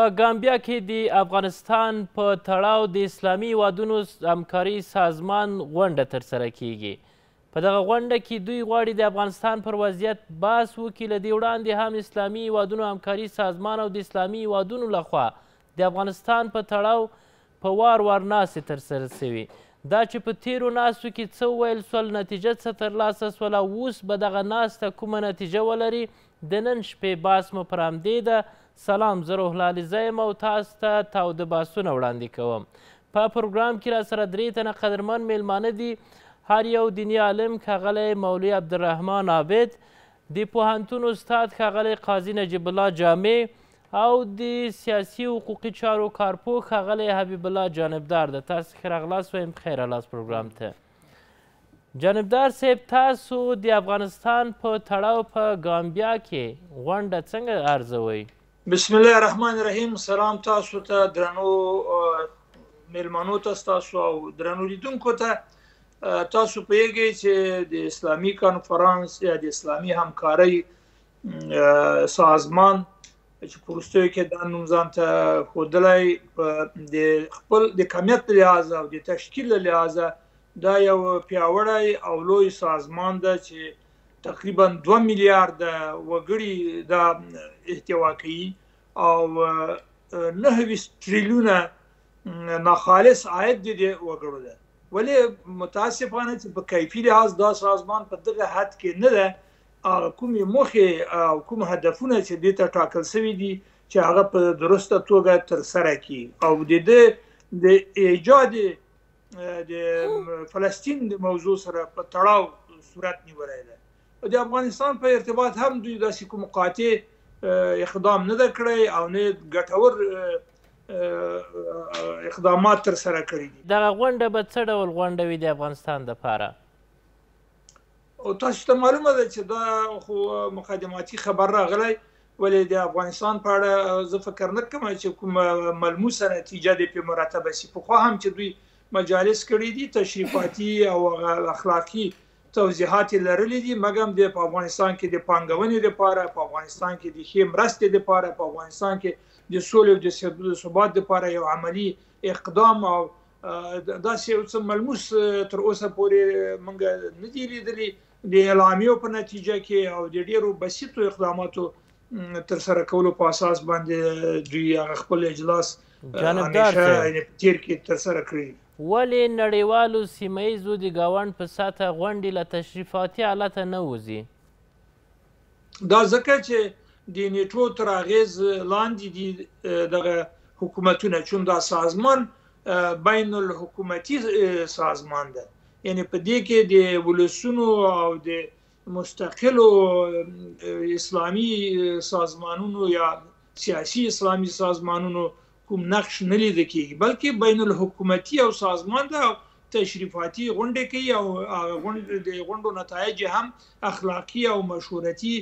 په ګامبیا کې د افغانستان په تړاو د اسلامي هیوادونو همکاري سازمان غونډه ترسره کیږي په دغه غونډه کې دوی غواړي د افغانستان پر وضعیت بحث وکړي له دې وړاندې هم اسلامي هیوادونو همکاري سازمان او د اسلامي هیوادونو لخوا د افغانستان په تړاو په وار وار ناستې ترسره سوي دا چې په تیرو ناستو کې څه وویل سول نتیجه څه ترلاسه سوله اوس به دغه ناسته کومه نتیجه ولري د نن شپې باس مو پر همدې ده سلام زه روحلعلیزه یم او تاسو ته تاوده باسونه وړاندې کوم په پروګرام کې راسره درې تنه قدرمن میلمانه دي هر یو دیني عالم ښاغلی مولوي عبدالرحمن عابد د پوهنتون استاد ښاغلی قاضي نجیب الله جامع او د سیاسي حقوقي چارو کارپوه ښاغلی حبیب الله جانبدار ده تاسو ښه راغلاست وایم خیر الاست پروګرام ته جانبدار صاحب تاسو د افغانستان په تړاو په ګامبیا کې غونډه څنګه ارزوئ بسم الله الرحمن الرحیم سلام تاسو ته تا درنو میلمانو ته تاسو او درنو لیدونکو ته تا تاسو پیږئ چې د اسلامي کانفرنس یا د اسلامي همکارۍ سازمان چې پروستوي کې د نومځان ته خودلای په د خپل د کمیت لحاظ او د تشکیل لحاظ دا یو پیاوړی او لوی سازمان ده چې تقریبا 2 میلیارډ وګړي دا احتوا کوي او نه ویس ټریلیونه ناخالص عاید دي وګړو ده ولې متاسفانه چې په کیفي لحاظ دا سازمان په دغه حد کې نه ده کوم مخه او کوم هدفونه چې د ټاکل شوی دي چې هغه په درسته توګه تر سره کی او د د ایجاد د فلسطین د موضوع سره په تړاو صورت نیولای ده د افغانستان په ارتباط هم دوی داسې کوم قاطع اقدام نه کړی او نه ګټور اقدامات تر سره کړی دي دا غونډه به څه ډول غونډه وي د افغانستان لپاره او تاسو ته معلومه ده چې دا خو مقدماتي خبر راغلی ولې د افغانستان په اړه زه فکر نه کوم چې کوم ملموسه نتیجه د په مرتبه سي په خو هم چې دوی مجالس کړي دي تشریفاتي او اخلاقی توضیحات لرلې دي مګم د افغانستان کې د پانګونې لپاره په افغانستان کې د خیمرستې لپاره په افغانستان کې د سولې او د ثبات لپاره یو عملی اقدام او دا یو څه ملموس تر اوسه پورې مونږ نه دی لیدلی د اعلامیو په نتیجه کې او د ډیرو بسيطو اقداماتو تر سره کولو په اساس باندې دوی خپل اجلاس جانبدار تیر کې تر سره کړی ولې نړیوالو سیمه ییزو د ګاونډ په سطحه غونډې له تشریفاتي حالته نه وځي دا ځکه چې د نیټو تر اغیز لاندې دغه حکومتونه چون دا سازمان بین الحکومتي سازمان ده یعنی په دې کې د ولسونو او د مستقلو اسلامي سازمانونو یا سیاسي اسلامي سازمانونو کوم نقش نه لیدل کیږي بلکې بین الحکومتي او سازمان د تشریفاتي غونډې کوي او غونډې د غونډو نتایج هم اخلاقی او مشورتي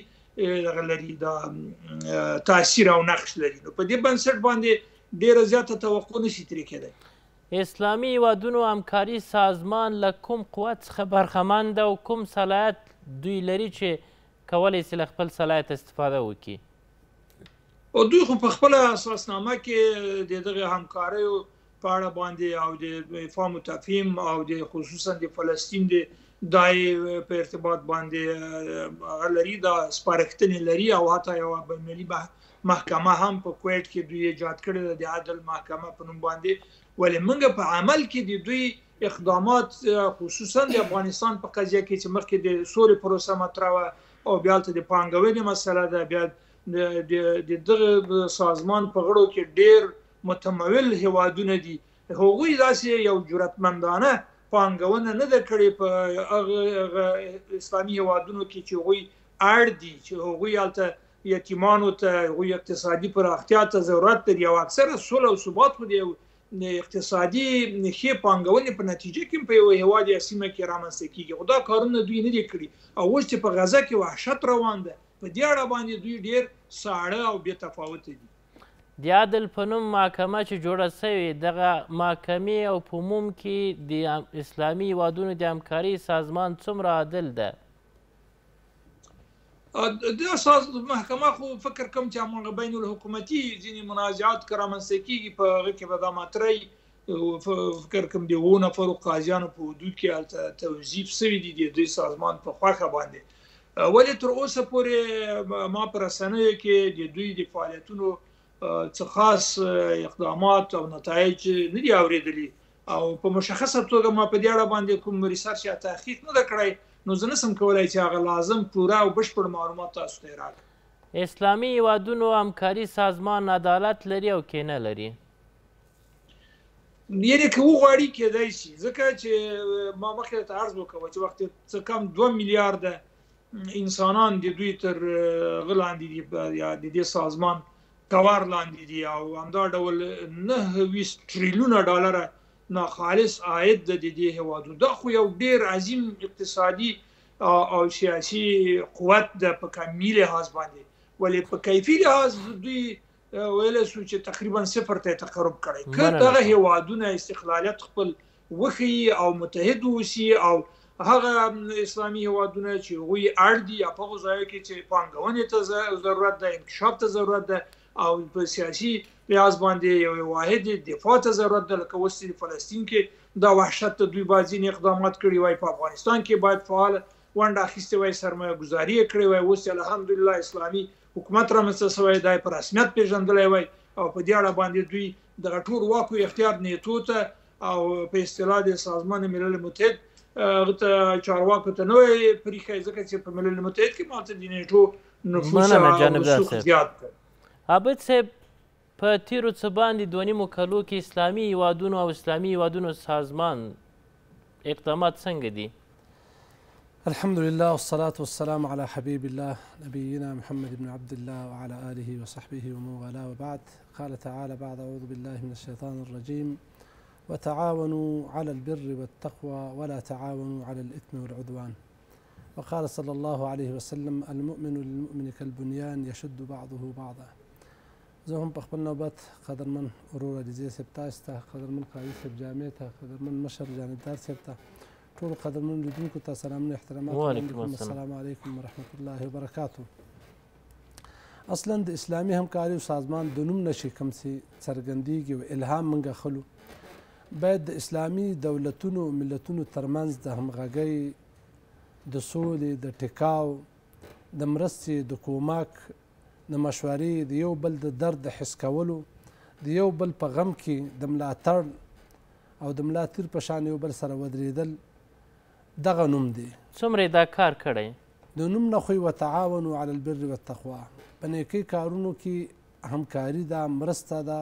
لري د تاثیر او نقش لري نو په دې بنسټ باندې ډیره زیاته توقع نشي ترې کېدای اسلامي هیوادونو همکاري سازمان له کوم قوت څخه برخمن ده او کوم صلاحیت دوی لري چې کولی سي له خپل صلاحیت استفاده وکړي او دوی خو په خپل اساسنامه کې د دغه همکاري په اړه باندې او د افهام او تفهیم او د خصوصا د فلسطین د دای په ارتباط باندې لري دا سپارښتنې لري او حتی یو ملي محکمه هم په کویټ کې دوی ایجاد کړې د عادل محکمه په نوم باندې ولې موږ په عمل کې د دوی اقدامات خصوصا د افغانستان په قضيه کې چې مخکې د سولې پروسه مطرحه او بیا ته د پانګونې مسله ده بیا د دغه سازمان په غړو کې ډیر متمول هوادونه دي هغوی داسې یو جرأتمندانه پانګونه نه ده کړې په هغه اسلامي هوادونو کې چې هغوی اړ دي چې هغوی البته یتیمانو ته هغوی اقتصادي پراختیا ته ضرورت لري او اکثره سوله او ثبات خو دی اقتصادي نخي پانګونې په نتیجه کې په یو هوادي سیمه کې رامنځته کیږي خو دا کارونه دوی نه دي کړی او اوس چې په غزه کې وحشت روان ده په دې اړه باندې دوی ډیر ساړه او بې تفاوت دي د عادل په نوم محکمه چې جوړه سوې دغه محکمې او په عموم کې د اسلامي هیوادونو د همکارۍ سازمان څومره عادل ده د ساز محکمه خو فکر کوم چې هماغه بین الحکومتي ځینې منازعات که رامنځته کېږي په هغه کې به دا ماترۍ فکر کوم د اووه نفرو قاضیانو په حدود کې هلته توظیف سوي دي د دوی سازمان په خوښه باندې ولې تر اوسه پورې ما پر رسنیو کې د دوی د فعالیتونو څه خاص اقدامات او نتایج نه دی اوریدلی او په مشخصه توګه ما په دې اړه باندې کوم ریسرچ یا تحقیق نه کړی نو زه نسم کولای چې هغه لازم پوره او بشپړ معلومات تاسو ته راکړم اسلامي هیوادونو همکاري سازمان عدالت لري او کې نه لري یعنی که وغواړي کېدای شي ځکه چې ما مخکې ته عرض وکړ چې وخت څه کم 2 میلیارډ انسانان د دوی تر غلاندې دي یا د دې سازمان کاور لاندې دي او همدا ډول 9 ټریلیونه ډالر ناخالص عاید د دې هوادو دا خو یو ډیر عظیم اقتصادي او سیاسي قوت د په کمی لحاظ باندې ولې په کیفي لحاظ دوی ویل شو چې تقریبا صفر ته تقرب کړي کله هوادونه استقلالیت خپل وخی او متحد وسی او هغه اسلامي هوادونه چې هغوی اړ دي یا په ځای کې چې پانګونې ته ضرورت ده انکشاف ته ضرورت ده او په سیاسي لحاظ باندې یو واحد دفاع ته ضرورت ده لکه اوس فلسطین کې دا وحشت ته دوی بازین اقدامات کړي وای په افغانستان کې باید فعال ونډه اخیستې وای سرمایه گذاري کړې وای اوس الحمدلله اسلامي حکومت رامنځته شوی دی پر رسمیت پیژندلای وای او په دې اړه باندې دوی د غټور واکو اختیار نیټو ته او په اصطلاح د سازمان ملل متحد هغه ته چارواکو ته نوې پریخه ځکه چې په ملل متحد کې ماته د نیټو نفوس او زیات عابد صاحب په تیرو څه باندې دوه نیمو کلو کې اسلامي هیوادونو او اسلامي هیوادونو سازمان اقدامات څنګه دي الحمد لله والصلاة والسلام على حبيب الله نبينا محمد بن عبد الله وعلى آله وصحبه ومن والاه وبعد قال تعالى بعد أعوذ بالله من الشيطان الرجيم وتعاونوا على البر والتقوى ولا تعاونوا على الإثم والعدوان وقال صلى الله عليه وسلم المؤمن للمؤمن كالبنيان يشد بعضه بعضا زهم بخبل نوبات قدر من أرورة جزية سبتا قدر من قايد سب جامعتا قدر من مشر دار سبتا طول قدر من لدنكو تسلام سلام احترامات وعليكم السلام عليكم ورحمة الله وبركاته اصلا دي اسلامي هم او سازمان د نشي كمسي سي وإلهام منغا خلو باید د اسلامي دولتونو او ملتونو ترمنځ د همغږۍ د سولې د ټکاو د مرستې د کومک د مشورې د یو بل د درد حس کولو د یو بل په غم کې د ملاتړ او د ملاتړ په شان یو بل سره ودرېدل دغه نوم دی څومره دا کار کړی د نوم نه خو وتعاونوا علی البر والتقوا په نیکۍ کارونو کې همکاري ده مرسته ده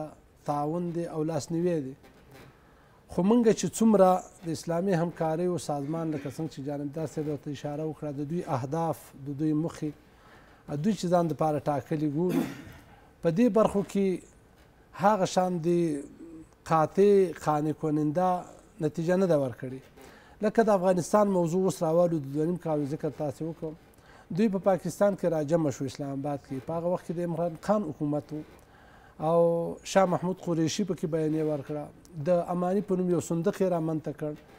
تعاون دی او لاسنیوی دی خو مونږ چې څومره د اسلامي همکارۍ او سازمان لکه څنګه چې جانبدار صاحب ورته اشاره وکړه د دوی اهداف د دوی موخې دوی چې ځان دپاره ټاکلي ګورو په دې برخو کې هغه شان د قاطع قانع کننده نتیجه نه ده ورکړې لکه د افغانستان موضوع اوس راوالو د دوه نیم کال ذکر تاسې وکړم دوی په پا پاکستان کې راجمع شو اسلام آباد کې په هغه وخت کې د عمران خان حکومت و او شاه محمود قریشي پکې بیانې ورکړه د امانی په نوم یو صندوق یې رامنځته کړ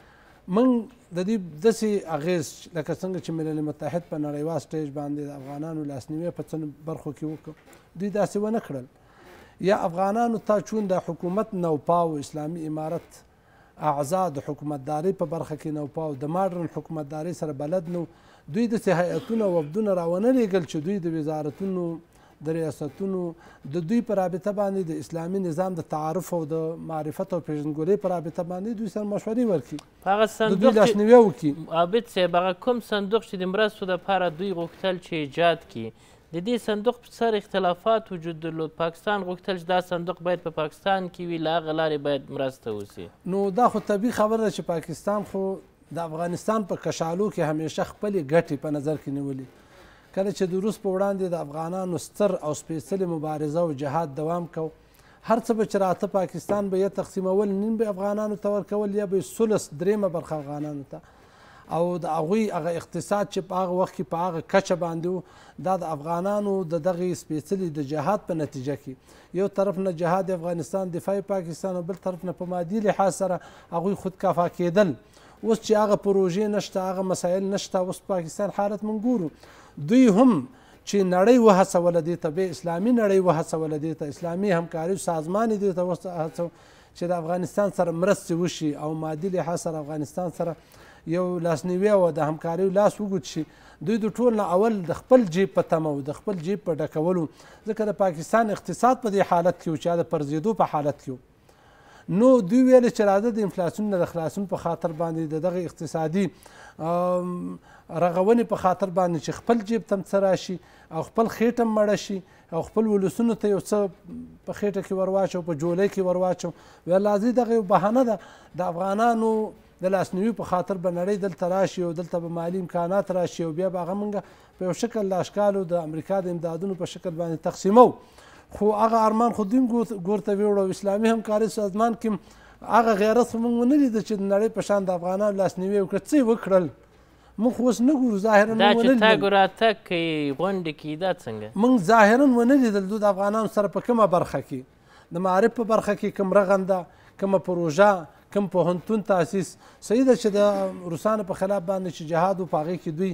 من د دې داسې اغیز لکه څنګه چې ملل متحد په نړیوال سټیج باندې د افغانانو لاسنیوی په څن برخو کې وکړ دوی داسې ونه کړل یا افغانانو تا چون د حکومت نوپاو اسلامي امارت اعضا د حکومتداري په برخه کې نو پاو د ماډرن حکومتداري سره بلد نو دوی د هیئتونو او وبدونو راونه لګل چې دوی د وزارتونو د ریاستونو د دوی په رابطه باندې د اسلامي نظام د تعارف او د معرفت او پیژندګلۍ په رابطه باندې دوی سره مشورې ورکړي په هغه صندوق دوی لاسنیوي وکړي عابد صاحب هغه کوم صندوق چې د مرستو دپاره دوی غوښتل چې ایجاد کړي د دې صندوق سر اختلافات وجود درلود پاکستان غوښتل چې دا صندوق باید په پا پاکستان کې وي له هغه لارې باید مرسته وسي نو دا خو طبیعي خبره ده چې پاکستان خو د افغانستان په کشالو کې همیشه خپلې ګټې په نظر کې نیولې کله چې د روس په وړاندې د افغانانو ستر او سپېڅلې مبارزه او جهاد دوام کو هر څه به چې راته پاکستان به یې تقسیمول نیم به افغانانو ته ورکول یا به یې سلس درېیمه برخه افغانانو ته او د هغوی هغه اقتصاد چې په هغه وخت کې په هغه کچه باندې دا د افغانانو د دغې سپېڅلي د جهاد په نتیجه کې یو طرف نه جهاد افغانستان دفاعي پاکستان او بل طرف نه په مادي لحاظ سره هغوی خودکافا کېدل اوس چې هغه پروژې نشته هغه مسایل نشته اوس پاکستان حالت من ګورو دوی هم چې نړۍ وهڅوله دې ته به اسلامي نړۍ وهڅوله دې ته اسلامي همکاري سازمان دې ته وهڅوله چې د افغانستان سره مرستې وشي او مادي لحاظ سره افغانستان سره یو لاسنیوي او د همکارۍ لاس وګوت شي دوی د ټول نه اول د خپل جیب په تمه او د خپل جیب په ډکولو ځکه د پاکستان اقتصاد په دې حالت کې و چې د پرزیدو په حالت کې و نو دوی ویل چې راځه د انفلاسیون نه د خلاصون په خاطر باندې د دغه اقتصادي رغونې په خاطر باندې چې خپل جیب تم څه راشي او خپل خېټه مړه شي او خپل ولسونو ته یو څه په خېټه کې ورواچو په جولۍ کې ورواچو ویل لازم دغه یو بهانه ده د افغانانو د لاسنیوي په خاطر به نړۍ دلته راشي او دلته به مالي امکانات راشي او بیا به هغه موږ په یو شکل له اشکالو د امریکا د امدادونو په شکل باندې تقسیمو خو هغه ارمان خو دوی ګور ته ویوړو اسلامي همکاري سازمان کې هغه غیرت خو موږ ونه لیده چې د نړۍ په شان د افغانانو لاسنیوي وکړه څه یې وکړل موږ اوس نه ګورو ظاهرا دا چې تګ راتګ کوي غونډې کې دا څنګه موږ ظاهرا ونه لیدل دوی د افغانانو سره په کومه برخه کې د معارف په برخه کې کوم رغنده کومه پروژه کوم پوهنتون تاسیس صحیح ده چې د روسانو په خلاف باندې چې جهاد و په هغې کې دوی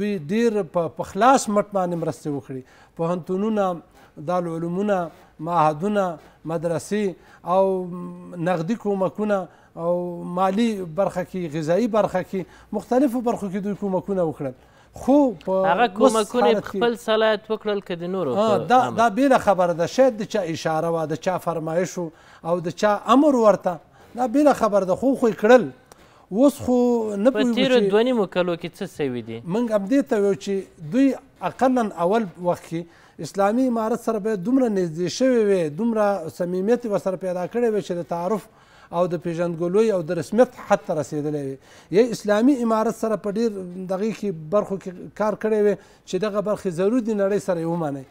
دوی ډېر په خلاص مټ باندې مرستې وکړي پوهنتونونه دالعلومونه معهدونه مدرسې او نغدي کومکونه او مالی برخه کې غذایی برخه کې مختلفو برخو کې دوی کومکونه وکړل خو په هغه کومکونه په خپل صلاحیت وکړل که د نورو دا دا بېله خبره ده شاید د چا اشاره وه د چا فرمایش او د چا امر ورته دا بېله خبره ده خو خو یې کړل اوس خو نه په تیرو دوه نیمو کلو کې څه سوي دي موږ همدې ته ویو چې دوی اقلا اول وخت کې اسلامي عمارت سره باید دومره نږدې شوي وي دومره صمیمیت ورسره پیدا کړی وي چې د تعارف او د پیژندګلوي او د رسمیت حد ته رسیدلې وي یا اسلامي امارت سره په ډیر دغه کې برخو کې کار کړی وي چې دغه برخې ضروري د نړۍ سره یې ومني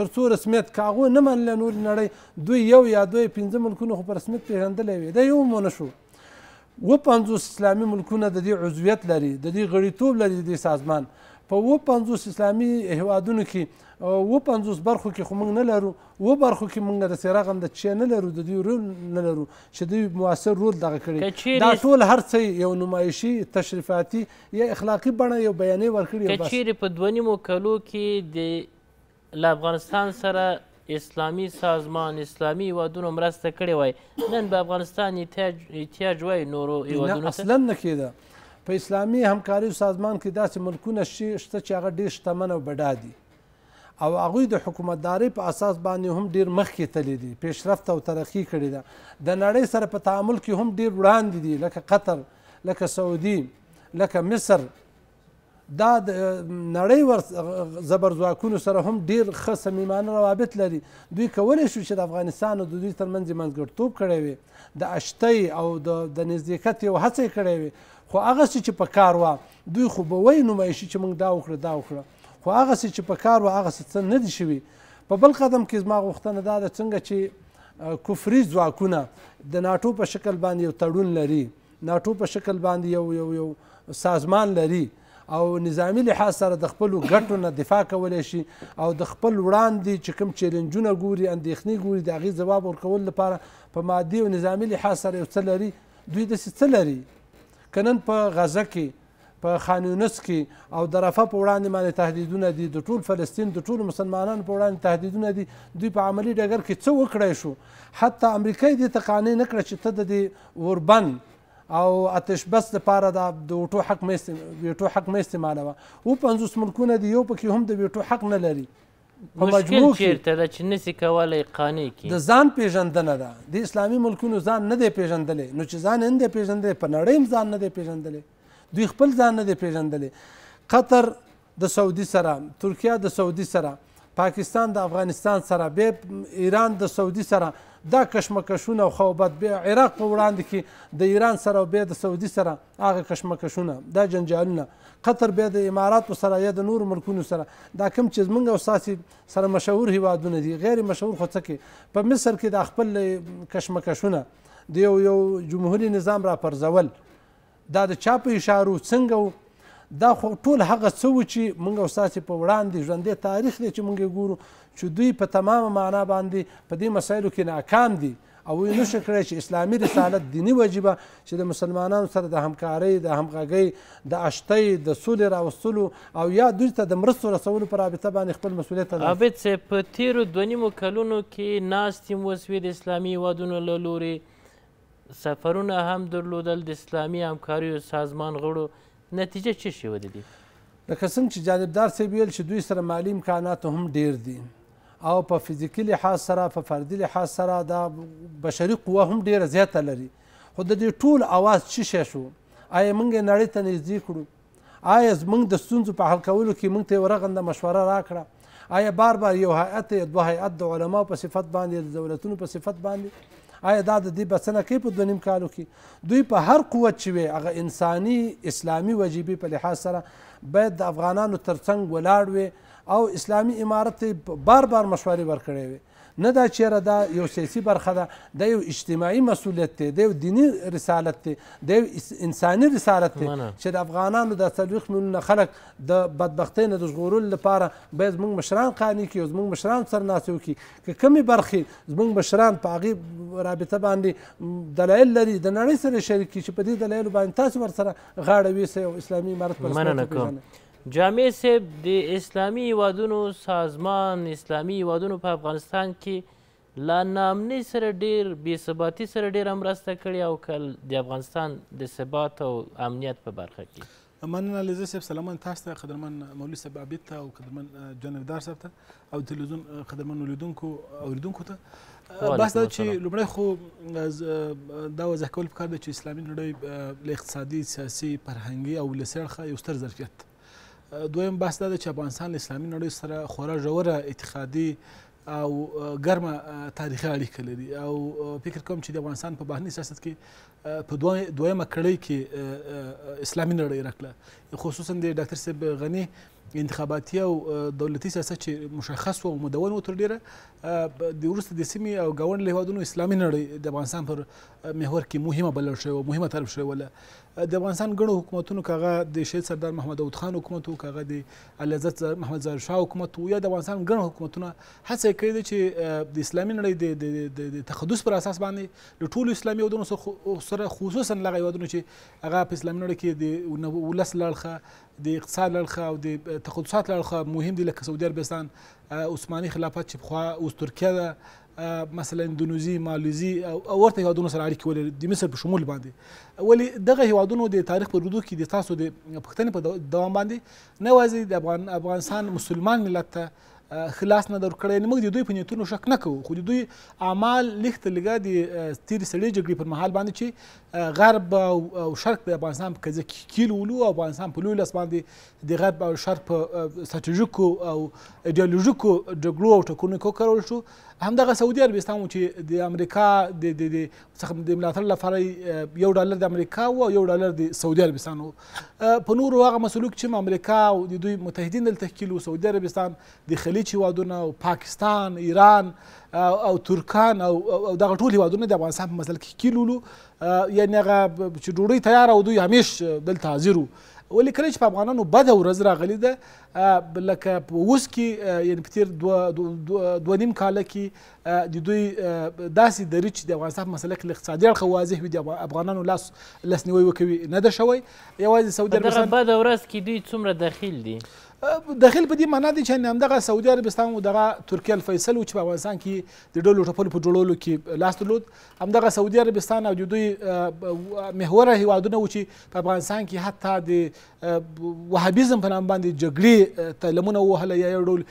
تر څو رسمیت کاغو نه منله نور نړۍ دوی یو یا دوی پنځه ملکونه خو په رسمیت پیژندلې وي دا یو مونه شو و پنځوس اسلامي ملکونه د دې عضویت لري د دې غړیتوب لري د دې سازمان په و 50 اسلامي هوادونو کې و 50 برخو کې خو موږ نه لرو و برخو کې موږ د سیراغ د چې نه لرو د دې رول نه لرو چې دوی موثر رول دغه کړی دا ټول هر څه یو نمایشي تشریفاتي یا اخلاقی بڼه یو بیانې ورکړي بس چیرې په دوه نیمو کلو کې د له افغانستان سره اسلامی سازمان اسلامی هیوادونو مرسته کړې وای نن به افغانستان احتیاج وای نورو هیوادونو اصلا نه کېده په اسلامي همکاري سازمان کې داسې ملکونه شته چې هغه ډېر شتمن او بډا دي او هغوی د حکومتدارۍ په اساس باندې هم ډېر مخکې تللي دي پیشرفت او ترقي کړې ده د نړۍ سره په تعامل کې هم ډېر وړاندې دي لکه قطر لکه سعودي لکه مصر دا د نړۍ ور زبر ځواکونو سره هم ډیر ښه صمیمانه روابط لري دوی کولی شو چې د افغانستان او د دوی ترمنځ یې منځګړتوب کړی وي د اشتۍ او د د نزدېکت یو هڅه یې کړی وي خو هغه څه چې په کار وه دوی خو به وایي نمایشي چې موږ دا وکړه دا وکړه خو هغه څه چې په کار وه هغه څه نه دي شوي په بل قدم کې زما غوښتنه دا ده څنګه چې کفري ځواکونه د ناټو په شکل باندې یو تړون لري ناټو په شکل باندې یو یو یو سازمان لري او نظامی لحاظ سره د خپل ګټو نه دفاع کولای شي او د خپل وړاندې چې کوم چیلنجونه ګوري اندېښنې ګوري د هغې ځواب ورکول لپاره په مادي او نظامی لحاظ سره یو څه لري دوی داسې څه لري که نن په غزه کې په خانیونس کې او د رفه په وړاندې باندې تهدیدونه دي د ټول فلسطین د ټولو مسلمانانو په وړاندې تهدیدونه دي دوی په عملي ډګر کې څه وکړی شو حتی امریکا یې دې ته قانع نه کړه چې ته د دې وربند او آتش بس لپاره د ویټو حق مې ویټو حق مې استعمالوه او 50 ملکونه دی یو پکې هم د ویټو حق نه لري په مجموع کې چیرته د چنسي کولای قانې کې د ځان پیژندنه ده د اسلامي ملکونو ځان نه دی پیژندلې نو چې ځان نه دی پیژندلې په نړۍ ځان نه دی پیژندلې دوی خپل ځان نه دی پیژندلې قطر د سعودي سره ترکیه د سعودي سره پاکستان د افغانستان سره به ایران د سعودي سره دا کشمکشونه او خوبت به عراق په وړاندې کې د ایران سره او به د سعودي سره هغه کشمکشونه دا جنجالونه قطر به د امارات سره یا د نور ملکونو سره دا کوم چې موږ او ساسي سره مشهور هیوادونه دي غیر مشهور خو څه کې په مصر کې د خپل کشمکشونه د یو یو جمهوریت نظام را پرځول دا د چا په اشارو څنګه دا خو ټول هغه څه و چې موږ او ستاسې په وړاندې ژوندی تاریخ دی چې موږ یې ګورو چې دوی په تمامه معنا باندې په دې مسایلو کې ناکام دي او یې نشي کړی چې اسلامي رسالت دیني وجبه چې د مسلمانانو سره د همکارۍ د همغږۍ د اشتۍ د سولې راوستلو او یا دوی ته د مرستو رسولو په رابطه باندې خپل مسؤلیت عابد صاحب په تیرو دوه نیمو کلونو کې ناست یم اوس د اسلامي هیوادونو له لورې سفرونه هم درلودل د اسلامي همکاریو سازمان غړو نتیجه چی شوه د دې لکه څنګه چې جانبدار صاحب ویل چې دوی سره مالی امکانات هم ډیر دي او په فزیکي لحاظ سره په فردي لحاظ سره دا بشري قوه هم ډیره زیاته لري خو د دې ټول اواز څه شی شو آیا موږ نړۍ ته نږدې کړو آیا موږ د ستونزو په حل کولو کې موږ ته ورغنده مشوره راکړه آیا بار بار یو هیئت یا دوه هیئت د علماو په صفت باندې د دولتونو په صفت باندې آیا دا د دې بسنه کوي په دوه نیم کالو کې دوی په هر قوت چې وي هغه انساني اسلامي وجیبې په لحاظ سره باید د افغانانو ترڅنګ ولاړ وي او اسلامي امارت بار بار مشورې ورکړې وي نه دا چیرې دا یو سیاسي برخه ده د یو اجتماعي مسولیت دی د یو دینی رسالت دی د یو انساني رسالت دی چې د افغانانو د څلوېښت میلیونه خلک د بدبختۍ نه د ژغورلو لپاره باید زموږ مشران قانع کړي او زموږ مشران سرناسي وکړي که کمې برخې زموږ مشران په هغې رابطه باندې دلایل لري د نړۍ سره شریک کړي چې په دې دلایلو باندې تاسو ورسره غاړه ویسئ او اسلامي عمارت پر مننه کوم جامع صاحب د اسلامي هیوادونو سازمان اسلامي هیوادونو په افغانستان کې لا نامنې سره ډیر بې ثباتي سره ډیره مرسته کړې او کل د افغانستان د ثبات او امنیت په برخه کې مننه لزه صاحب سلامان تاسو ته قدرمن مولوي صاحب عبید ته او قدرمن جنبدار صاحب ته او تلویزیون قدرمن ولیدونکو اوریدونکو ته بس دا چې لومړی خو دا وضح کول پکار ده چې اسلامي نړۍ له اقتصادي سیاسي فرهنګي او له سړخه یو ستر ظرفیت دویم بحث دا چې افغانستان اسلامي نړۍ سره خورا ژوره اتحادي او ګرمه تاریخي اړیکه لري او فکر کوم چې د افغانستان په بهرني سیاست کې په دویمه کړۍ کې اسلامي نړۍ راکړه خصوصا د ډاکټر صاحب غني انتخاباتي او دولتي سیاست چې مشخص او مدون و تر ډیره د وروسته د سیمې او ګاونډ له هیوادونو اسلامي نړۍ د افغانستان پر محور کې مهمه بلل شوې او مهمه طرف شوې وله د افغانستان ګڼو حکومتونو کغه د شهید سردار محمد داود خان حکومت او کغه د العزت محمد زاهر شاه حکومت یا د افغانستان ګڼو حکومتونه هڅه کوي چې د اسلامي نړۍ د تقدس پر اساس باندې د ټولو اسلامي هیوادونو سره خصوصا لغه هیوادونو چې هغه په اسلامي نړۍ کې د ولس لړخه د اقتصاد لړخه او د تقدسات لړخه مهم دي لکه سعودي عربستان عثماني خلافت چې پخوا اوس ترکیه ده مثلا اندونوزي ماليزي او ورته هیوادونو سره اړیکې ولري د مصر په شمول باندې ولې دغه هیوادونو د تاریخ په ردو کې د تاسو د پښتنې په دوام باندې نه وازي د افغانستان مسلمان ملت ته خلاص نه درکړی موږ د دوی په نیتونو شک نه کوو خو د دوی اعمال لیخته لګه د تیرې سړې جګړې پر مهال باندې چې غرب او شرق د افغانستان په قضیه کې کیل ولو او افغانستان په لوی لاس باندې د غرب او شرق په ستراتیژیکو او ایډیالوژیکو جګړو او ټکونو کې وکارول شو همدغه سعودي عربستان چې د امریکا د د د د ملاتړ لپاره یو ډالر د امریکا او یو ډالر د سعودي عربستان په نورو هغه مسلوک چې امریکا او د دوی متحدین دلته کیلو سعودي عربستان د خلیج هیوادونه او پاکستان ایران او ترکان او دغه ټول هیوادونه د افغانستان په مسله کې کیلولو یعنی هغه چې ډوډۍ تیار او دوی همیش دلته حاضر وو ولې کله چې په افغانانو بده ورځ راغلې ده لکه په اوس کې یعنې په تېر دوه دو دو دو نیم کاله کې د دوی داسې دریځ چې د افغانستان په مسله کې له اقتصادي اړخه واضح وي د افغانانو لاس لاسنیوی وکوي نه ده شوی یوازې سعودي عربستان بده ورځ کې دوی څومره دخیل دي داخل په دې معنا دي چې همدغه سعودي عربستان او دغه ترکیه الفیصل و چې په افغانستان کې د ډلو ټپلو په جوړولو کې لاس درلود همدغه سعودي عربستان او د دوی محوره هیوادونه و چې په افغانستان کې حتی د وهابیزم په نام باندې جګړې ته لمونه ووهله یا یو ډول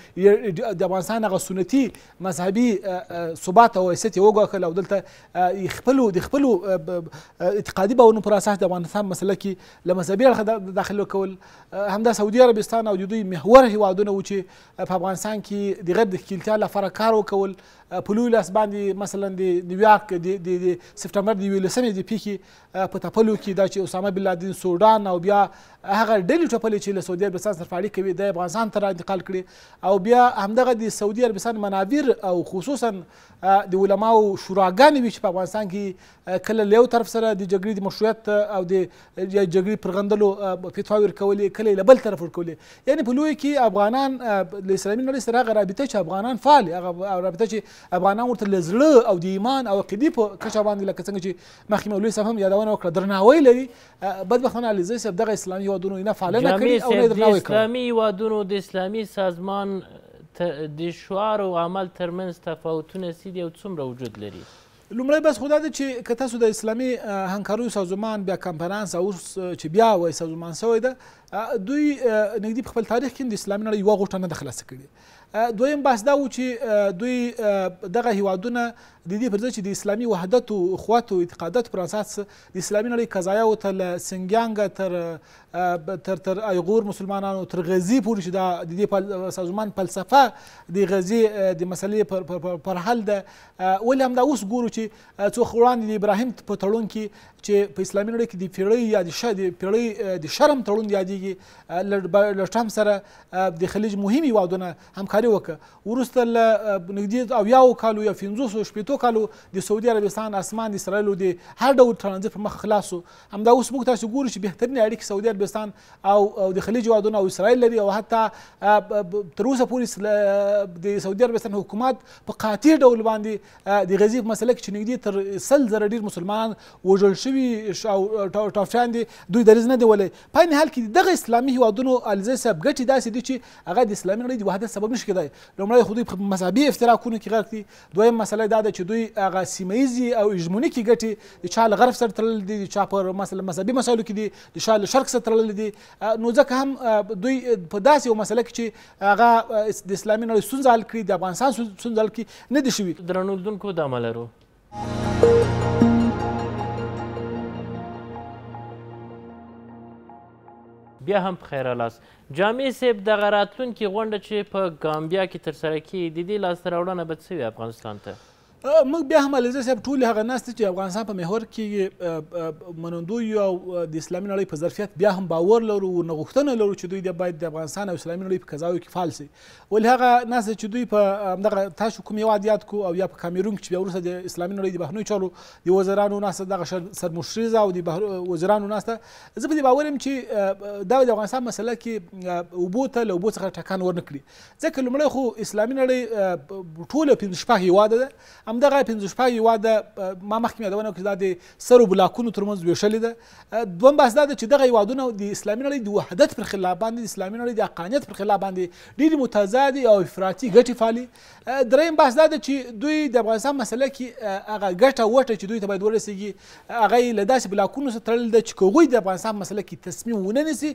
د افغانستان هغه سنتي مذهبي ثبات او حیثیت یې وګواښل او دلته خپلو د خپلو اعتقادي باورونو پر اساس د افغانستان مسله کې له مذهبي اړخه داخلو کول همدا سعودي عربستان او د دوی دوی محور هیوادونه و چې په افغانستان کې د غیر د ښکیلتیا لپاره کار وکول په لوی لاس باندې مثلا د نیویارک د سپټمبر د یولسمې د پیښې په تپلو کې دا چې اسامه بن لادن سوډان او بیا هغه ډلې ټپلې چې له سعودي عربستان سره فعالي کوي د افغانستان ته را انتقال کړي او بیا همدغه د سعودي عربستان منابر او خصوصا د علماو شوراګانې وي چې په افغانستان کې کله له یو طرف سره د جګړې د مشروعیت او د جګړې پر غندلو فتوا ورکولې کله له بل طرف ورکولې یعنی په لوی کې افغانان له اسلامي نړۍ سره هغه رابطه چې افغانان فعال هغه رابطه چې افغانان ورته له زړه او د ایمان او عقیدې په کچه باندې لکه څنګه چې مخکې مولوي صاحب هم یادونه وکړه درناوی لري بدبختانه علیزی صاحب دغه اسلامي هیوادونو نه فعالنه کوي او نه درناوی کوي اسلامي هیوادونو د اسلامي سازمان د شعار او عمل ترمنځ تفاوتونه څه دي او څومره وجود لري لومړی بس خدا دی چې که تاسو د اسلامي همکاریو سازمان بیا کانفرانس اوس چې بیا وایي سازمان سوی ده دوی نږدې په خپل تاریخ کې د اسلامي نړۍ یوه غوټه نه ده خلاصه کړې دویم بحث دا و چې دوی دغه هیوادونه د دې پر ځای چې د اسلامي وحدت او اخوات او اعتقادات پر اساس د اسلامي نړۍ قضایا او تل سنگیانګ تر تر تر ایغور مسلمانانو تر غزي پورې چې د دې سازمان فلسفه د غزي د مسلې پر پر, پر, پر حل ده ولې هم دا اوس ګورو چې څو خوان د ابراهیم په تړون کې چې په اسلامي نړۍ کې د پیړۍ یا د شادي پیړۍ د شرم تړون یادېږي لټام سره د خلیج مهمه وادونه همکاري وکړه ورسته نږدې او یو کال یا 15 شپږ څو کالو د سعودي عربستان اسمان اسرائیلو دی هر ډول ترانزیت پر مخ خلاصو همدا اوس موږ تاسو ګورو چې بهترینه اړیکې سعودي عربستان او د خلیج هیوادونه او اسرائیل لري او حتی تر اوسه پورې د سعودي عربستان حکومت په قاطع ډول باندې د غزې په مسله کې چې نږدې تر سل زره ډیر مسلمانان وژل شوي او ټاپشیان دي دوی دریز نه دی ولی په حال کې دغه اسلامي هیوادونو الزی صاحب ګټې داسې دي چې هغه د اسلامي نړۍ د وحدت سبب نشي کېدای لومړی خو دوی په مذهبي افتراکونو کې غرق دي دویم مسله دا ده چې چې دوی هغه سیمه ییزې او هژموني کې ګټې د چا له غرب سره تړلې دي د چا په مثلا مذهبي مسایلو کې دي د چا له شرق سره تړلې دي نو ځکه هم دوی په داسې یو مسله کې چې هغه د اسلامي نړۍ ستونزه حل کړي د افغانستان ستونزه حل کړي نه دي شوي درنو لیدونکو دا ملرو بیا هم په خیره لاس جامع صاحب دغه راتلونکي غونډه چې په ګامبیا کې ترسره کیږي د دې لاسته راوړنه به څه وي افغانستان ته موږ بیا هم علیزه صاحب ټول هغه ناست چې افغانستان په محور کې منندوی او د اسلامي نړۍ په ظرفیت بیا هم باور لرو او نغښتنه لرو چې دوی د باید د افغانستان او اسلامي نړۍ په قضاوی کې فعال سي ول هغه ناست چې دوی په همدغه تاسو کوم یو عادیات کو او یا په کامرون کې بیا ورسره د اسلامي نړۍ د بهرنیو چارو د وزیرانو ناست دغه سرمشریزه او د وزیرانو ناست زه په دې باور یم چې دا د افغانستان مسله کې اوبو ته له اوبو څخه ټکان ورنکړي ځکه لمړی خو اسلامي نړۍ ټوله پنځه شپږ هیواده ده همدغه پنځه شپه یوه د ما مخکې یادونه وکړه دا د سرو بلاکونو ترمنځ ویشلې ده دوم بحث دا ده چې دغه هیوادونه د اسلامي نړۍ د وحدت پر خلاف باندې د اسلامي نړۍ د حقانیت پر خلاف باندې ډېرې متضادې او افراطي ګټې فعالې دریم بحث دا ده چې دوی د افغانستان مسله کې هغه ګټه وټه چې دوی ته باید ورسیږي هغه یې له داسې بلاکونو سره تړلې ده چې که هغوی د افغانستان مسله کې تصمیم ونه نیسي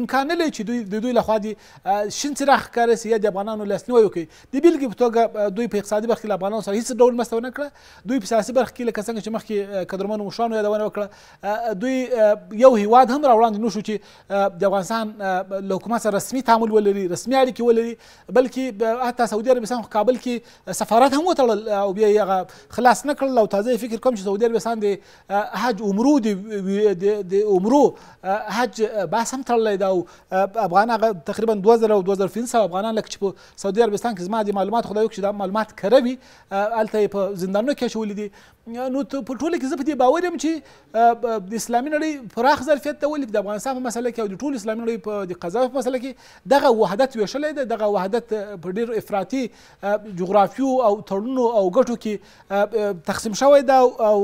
امکان نه لري چې دوی د دوی لخوا د شین څراغ ښکاره سي یا د افغانانو لاسنیوی وکړي د بېلګې په توګه دوی په اقتصادي برخې له افغانانو سره هېڅ ډول کمپاین مرسته ونه کړه دوی په سیاسي برخه کې لکه څنګه چې مخکې قدرمنو مشرانو یادونه وکړه دوی یو هیواد هم را وړاندې نه شو چې د افغانستان له حکومت سره رسمي تعامل ولري رسمي اړیکې ولري بلکې حتی سعودي عربستان کابل کې سفارت هم وتړل او بیا یې هغه خلاص نه کړل او تازه فکر کوم چې سعودي عربستان د حج عمرو د عمرو حج بحث هم تړلی دی او افغان هغه تقریبا 2000 او 2015 افغانان لکه چې په سعودي عربستان کې زما د معلومات خدای وکړي دا معلومات کروي الته یې په زندانونو کې اچولي دي نو په ټوله کې زه په دې باور یم چې د اسلامي نړۍ پراخ ظرفیت ته ولې د افغانستان په مسله کې او د ټول اسلامي نړۍ په د قضا په مسله کې دغه وحدت ویشلی ده دغه وحدت په ډېر افراطي جغرافیو او تړونو او ګټو کې تقسیم شوی ده او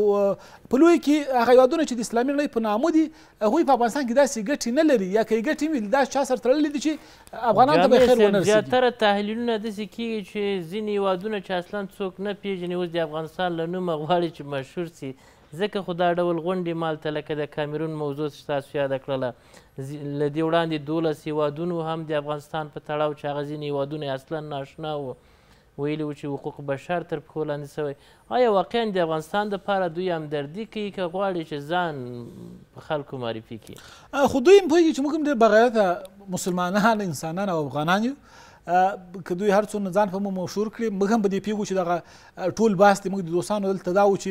په لوی کې هغه هیوادونه چې د اسلامي نړۍ په نامه دي هغوی په افغانستان کې داسې ګټې نه لري یا که یې ګټې وي دا چا سره تړلې دي چې افغانانو ته به خیر ونه رسېږي زیاتره تحلیلونه داسې کېږي چې ځینې هیوادونه چې اصلا څوک نه پېژني اوس د افغانستان له نومه غواړي چې مشهور سي ځکه خو دا ډول غونډې مالته لکه د کامرون موضوع چې تاسو یاده کړله له دې وړاندې دولس هیوادونو هم د افغانستان په تړاو چې هغه ځینې هیوادونه اصلا ناشنا وو ویلي وو چې حقوق بشر تر پښو لاندې سوی آیا واقعا د افغانستان دپاره دوی همدردي کوي که غواړي چې ځان په خلکو معرفي کړي خو دوی هم پوهېږي چې موږ هم ډېر بغیرته مسلمانان انسانان او افغانان یو که دوی هر څونه ځان په مو مشهور کړي موږ هم په دې پیګو چې دغه ټول باس دی موږ د دوستانو دلته دا و چې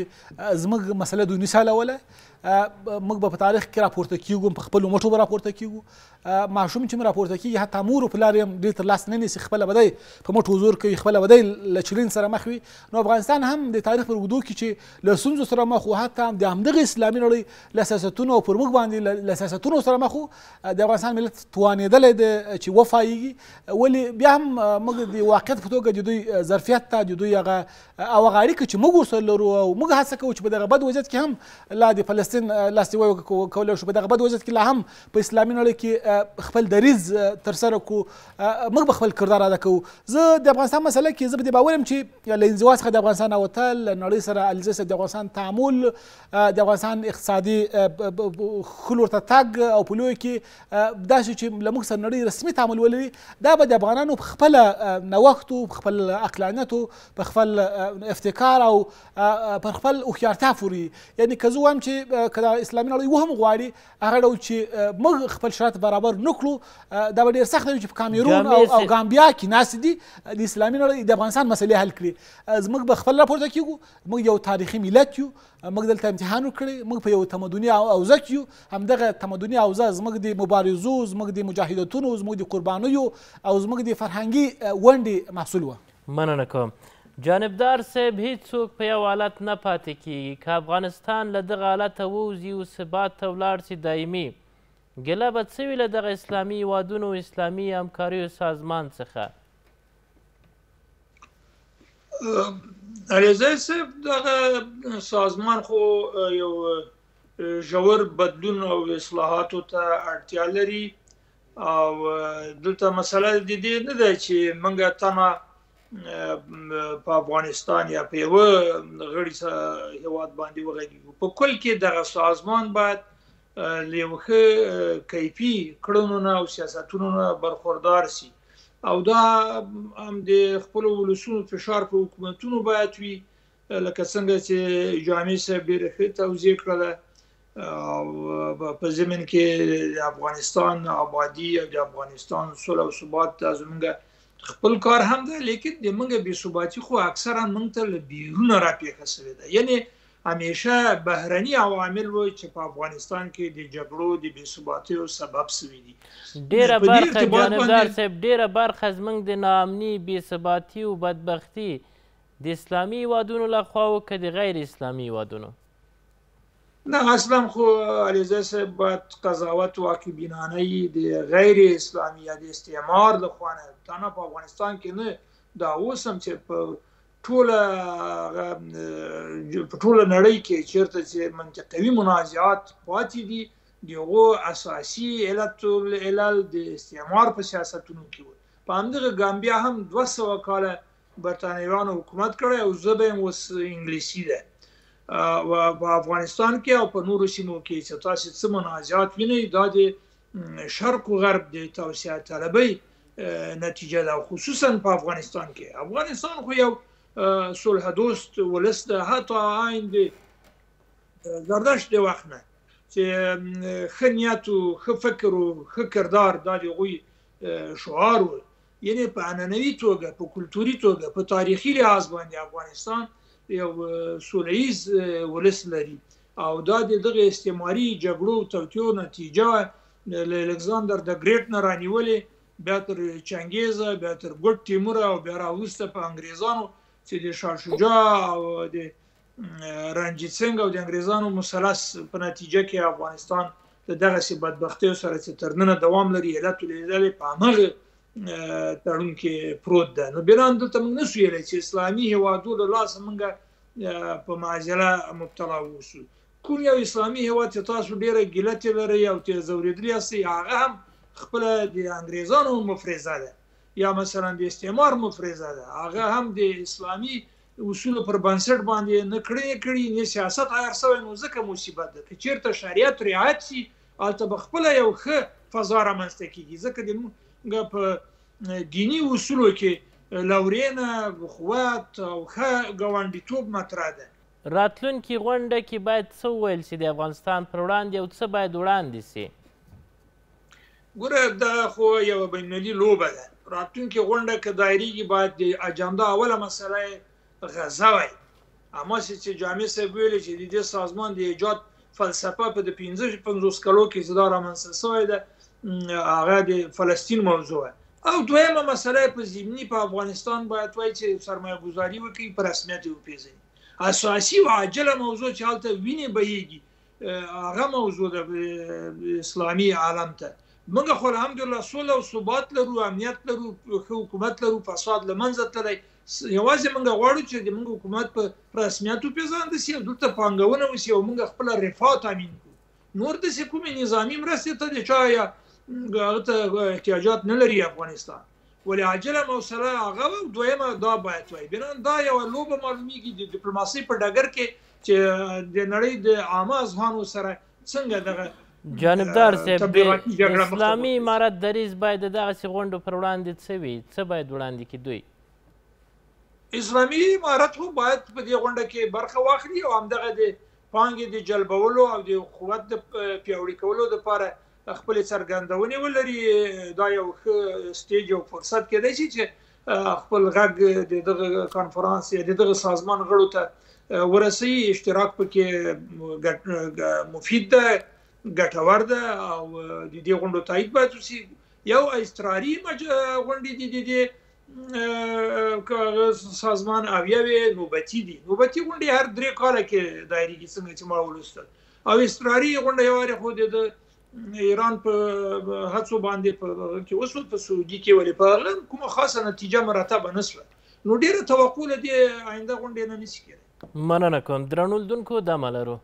زموږ مسله دوی نسي حلوله موږ به په تاریخ کې راپورته کیږو په خپلو مټو به راپورته کیږو ماشوم چې راپورته کیږي حتی مور او پلار یې ډېر تر لاس نه نیسي خپله به دی په مټو زور کوي خپله به دی له چلین سره مخ وي نو افغانستان هم د تاریخ پر اوږدو کې چې له ستونزو سره مخ و حتی هم د همدغې اسلامي نړۍ له سیاستونو او پر موږ باندې له سیاستونو سره مخ و د افغانستان ملت توانېدلی دی چې وفایږي ولې بیا هم موږ د واقعیت په توګه د دوی ظرفیت ته د دوی هغه او هغه اړیکه چې موږ ورسره لرو او موږ هڅه کوو چې په دغه بد وضعیت کې هم لا د فلسطین فلسطین لاستي وای کولای شو په دغه بد وضعیت کې لا هم په اسلامي نړۍ کې خپل دریز تر سره کو موږ به خپل کردار ادا کوو زه د افغانستان مسله کې زه به باورم چې له انزوا څخه د افغانستان اوتل نړۍ سره الجزه د افغانستان تعامل د افغانستان اقتصادي خلور ته تاګ او په لوی کې داسې چې له موږ سره نړۍ رسمي تعامل ولري دا به د افغانانو په خپل نوښت او خپل عقلانیت په خپل افتکار او پر خپل هوښیارتیا فوري یعنی که زه وایم چې که د اسلامي نړۍ وهم غواړي هغه ډول چې موږ خپل شرایط برابر نکړو دا به ډېر سخت وي چې په کامرون او ګامبیا کې ناست دي د اسلامي نړۍ د افغانستان مسلې حل کړي زموږ به خپل راپورته کیږو موږ یو تاریخي ملت یو موږ دلته امتحان وکړی موږ په یو تمدني حوزه کې یو همدغه تمدني حوزه زموږ د مبارزو زموږ د مجاهدتونو زموږ د قربانیو او زموږ د فرهنګي ونډې محصول وه مننه کوم جانبدار صاحب هیڅوک په یو حالت نه پاتې کیږي که افغانستان له دغه حالته ووځي ثبات ته ولاړ سي دایمي ګیله به څه وي له دغه اسلامي هیوادونو اسلامي همکاریو سازمان څخه علیزی صاحب دغه سازمان خو یو ژور بدلون او اصلاحاتو ته اړتیا لري او دلته مسله د دې نه ده چې موږ تنه په افغانستان یا په یو غړي هواد باندې وغږیږو په کل کې د سازمان باید لیوخه کیفي کړنو نه او سیاستونو نه برخوردار شي او دا هم د خپل ولسونو فشار په حکومتونو باید وي لکه څنګه چې جامع صاحب ریخه توضیح کړله او په زمين کې د افغانستان آبادی او د افغانستان سوله او ثبات زمونږه خپل کار هم ده لیکن د منګه بي ثباتي خو اکثرا منګ ته بیرونه را پیښه شوی ده یعنی همیشه بهرنی عوامل وو چې په افغانستان کې د جګړو د بي ثباتي او سبب شوی دي ډیره برخه جانبدار صاحب ډیره برخه زمنګ د ناامني بي ثباتي او بدبختی د اسلامي وادونو لخوا او د غیر اسلامي وادونو نه اصلا خو علیزه صاحب باید قضاوت واقع بینانه د غیر اسلامي یا د استعمار د خوانه تنه په افغانستان کې نه دا اوس هم چې په ټوله په ټوله نړۍ کې چیرته چې منطقوي منازعات پاتې دي دغه اساسي علت علل د استعمار په سیاستونو کې و په همدغه ګامبیا هم 200 کاله برتانویانو حکومت کړی او زبېم وس انګلیسي ده په افغانستان کې او په نورو سیمو کې چې تاسو څه منازعات وینئ دا د شرق او غرب د توسعه طلبي نتیجه ده خصوصا په افغانستان کې افغانستان خو یو صلح دوست ولست حتی عین دي زردشت د وخت نه چې خنیت او خفکر او خکردار د غوي شعار یعنی په اننوي توګه په کلتوري توګه په تاریخي لحاظ باندې افغانستان یو سوله ایز ولس لري او دا د دغه استعماري جګړو او توتیو نتیجه الکساندر د ګریټ نه رانیولې بیا تر چنګیز بیا تر ګډ تیمور او بیا راوسته په انګریزانو چې د شاه شجاع او د رنجیت سنگ او د انګریزانو مسلس په نتیجه کې افغانستان د دغه سي بدبختۍ سره چې ترننه دوام لري علت لیدل په امغه تړون کې پروت ده نو بیران دلته موږ نه سویل چې اسلامي هوادو له لاسه موږ په معجله مبتلا وشو کوم یو اسلامي هواد چې تاسو ډیره ګیلته لري او ته زوریدلی اسی هغه هم خپل د انګريزانو مفرزه ده یا مثلا د استعمار مفرزه ده هغه هم د اسلامي اصول پر بنسټ باندې نه کړی کړی نه سیاست هر څو نو ځکه مصیبت ده چې چیرته شریعت رعایت شي البته بخپل یو ښه فضا رامنځته کیږي ځکه د په دینی اصولو کې لورینه بخوات او ښه ګاونډیتوب مطرح ده راتلونکي غونډه کې باید څه وویل شي د افغانستان پر وړاندې او څه باید وړاندې شي ګوره دا خو یوه بینالمللي لوبه ده راتلونکي غونډه که دایریږي باید د اجنډا اوله مسله غزه وای هماسې چې جامع صاحب ویلي چې د دې سازمان د ایجاد فلسفه په د 15 50 کلو کې زده رامنځته شوې ده هغه د فلسطین موضوع او دویمه مسله په زمینی په افغانستان باید وایي چې سرمایه گذاري وکړي پر رسمیت یې وپیژني اساسي او عاجله موضوع چې حالت ویني بهيږي هغه موضوع د اسلامي عالم ته موږ خو الحمدلله سوله او ثبات لرو امنیت لرو حکومت لرو فساد له منځه تللی یوازې موږ غواړو چې د موږ حکومت په رسمیت وپیژندل شي دلته پانګونه وشي او موږ خپل رفاه تامین کړو نور د کومې نظامی مرستې ته د چا یا هغه ته احتیاجات نه لري افغانستان ولې عاجله موصله هغه دویمه دا باید وای بنان دا یو لوبه معلومیږي د ډیپلوماسي په ډګر کې چې د نړۍ د عامه ځوانو سره څنګه دغه جانبدار صاحب اسلامي امارت دریز باید دغه غونډو پر وړاندې څه وي څه باید وړاندې کې دوی اسلامي امارت خو باید په دې غونډه کې برخه واخلي او همدغه د پانګې د جلبولو او د قوت د پیاوړي کولو لپاره خپل څرګندونه ولري دا یو سټیج او فرصت کې دی چې خپل غږ د دغه کانفرنس یا دغه سازمان غړو ته ورسي اشتراک پکې مفید ده ګټور ده او د دې غونډو تایید باید وسی یو استراري غونډې دي د سازمان او یوې نوبتي دي نوبتي غونډې هر درې کاله کې دایري کې څنګه چې ما ولوستل او استراري غونډه یو اړخ خو د ایران په هڅو باندې په کې وسول په سعودي کې ولې په لن کومه خاصه نتیجه مرتبه نشوه نو ډیره توقع لدی آینده غونډې نه نشي کېدای مننه کوم درنولدونکو د مالرو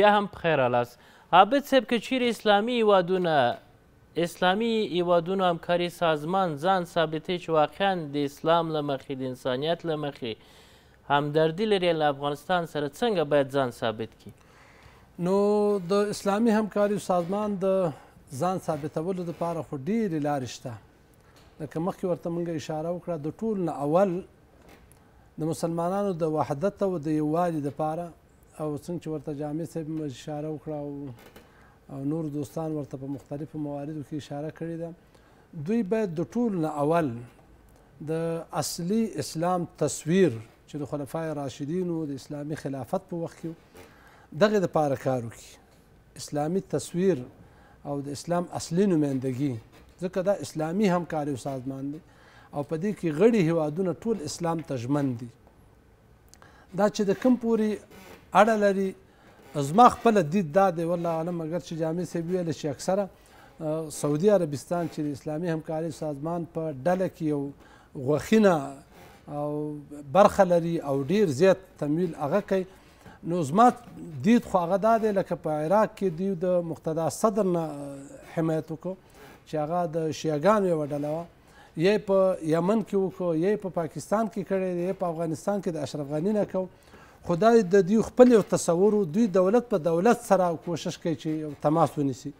بیا هم خیر الاس عابد صاحب که چیرې اسلامي هیوادونه اسلامي هیوادونو همکاري سازمان ځان ثابتوي چې واقعا د اسلام له مخې د انسانیت له مخې همدردی لري له افغانستان سره څنګه باید ځان ثابت کی نو د اسلامي همکاري سازمان د ځان ثابتولو لپاره خو ډېرې لارې شته لکه مخکې ورته موږ اشاره وکړه د ټول نه اول د مسلمانانو د وحدت او د یووالي لپاره او څنګه چې ورته جامع صاحب اشاره وکړه او, او نور دوستان ورته په مختلفو مواردو کې اشاره کړې ده دوی باید د ټول نه اول د اصلي اسلام تصویر چې د خلفای راشدینو د اسلامي خلافت په وخت کې دغه د پاره کار وکړي اسلامي تصویر او د اسلام اصلي نمائندګي ځکه دا اسلامي همکاري او سازمان دی او په دې کې غړي هوادونه ټول اسلام ته ژمن دي دا چې د کوم پوري اړه لري زما خپل دید دا دی والله علم اگر چې جامع صاحب ویل شي اکثره سعودي عربستان چې د اسلامي همکاري سازمان په ډله کې یو غوښینه او برخه لري او ډیر زیات تمویل هغه کوي نو زما دید خو هغه دا دی لکه په عراق کې دوی د مقتدا صدر نه حمایت وکړو چې هغه د شیعګانو یوه ډله وه یې په یمن کې وکړو یې په پاکستان کې کړی دی یې په افغانستان کې د اشرف غني نه کوو خو دا د دوی خپل یو تصور دوی دولت په دولت سره کوشش کوي چې یو تماس ونیسي